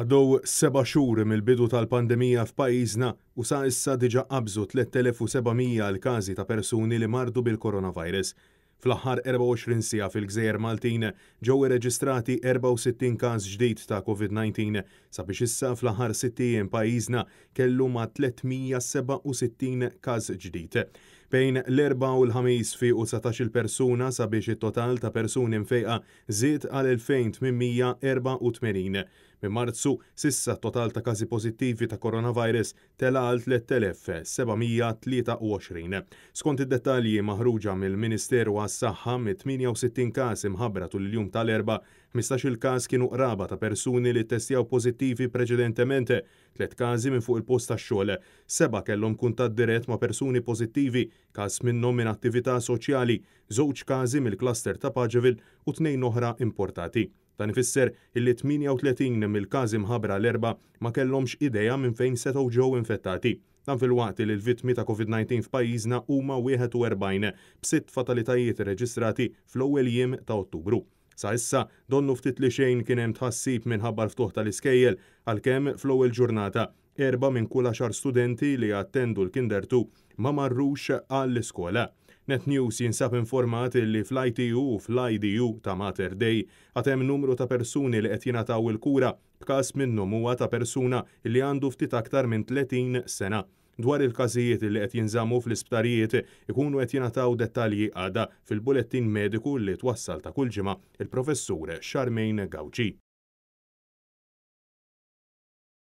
Għadow seba xhur mill-bidu tal-pandemija f'pajjiżna u sa issa diġa qabżu 3700 l-każi ta' persuni li mardu bil-coronavirus Fl-aħħar 24 sija fil-Gżejjer Maltin ġew irreġistrati 64 każ ġdid ta' COVID-19 sabiex issa fl-aħħar 60 pajjiżna kellu ma' 367 każ ġdid. Bejn l 4 u l-ħamis fi u il persuna sabiex it-total ta' persuni mfejqa żied għal 2884. Minn marzu, sissa total ta' każi pozittivi ta' koronavirus tela għal 3723. Skont id-dettalji maħruġa mill-Ministeru tas-saħħa me 68 każ imħabbra tul il-jum tal-erba' 15-il każ kienu qraba ta' persuni li testjaw pożittivi preċedentement, tliet każi minn fuq il-post ta' xogħol seba' kellhom kuntat dirett ma' persuni pożittivi, każ minnhom minn attività soċjali, żewġ każi mill-klaster ta' Paġevil u tnejn oħra importati. Dan ifisser illi 38 mill-każi mħabra l-erba ma kellhomx idea minn fejn setgħu ġew infettati. Dan fil-waqt li l vitmi ta' COVID-19 f'pajjiżna huma 41 b'sitt fatalitajiet reġistrati fl-ewwel jiem ta' Ottubru. Sa issa donnu ftit li xejn kien hemm tħassib minħabba l-ftuħ tal-iskejjel għalkemm fl-ewwel ġurnata erba' minn kull 10 studenti li attendu l-kindertu ma marrux għall-iskola. Net News jinsab informat li fl-ITU u fl-IDU ta' Mater Day għatem numru ta' persuni li qed jingħataw il-kura b'każ minnhom huwa ta' persuna li għandu ftit aktar minn 30 sena. Dwar il-każijiet li qed jinżammu fl-isptarijiet ikunu qed jingħataw dettalji għada fil-bulettin mediku li twassal ta' kull ġimgħa il-professur Charmaine Gauci.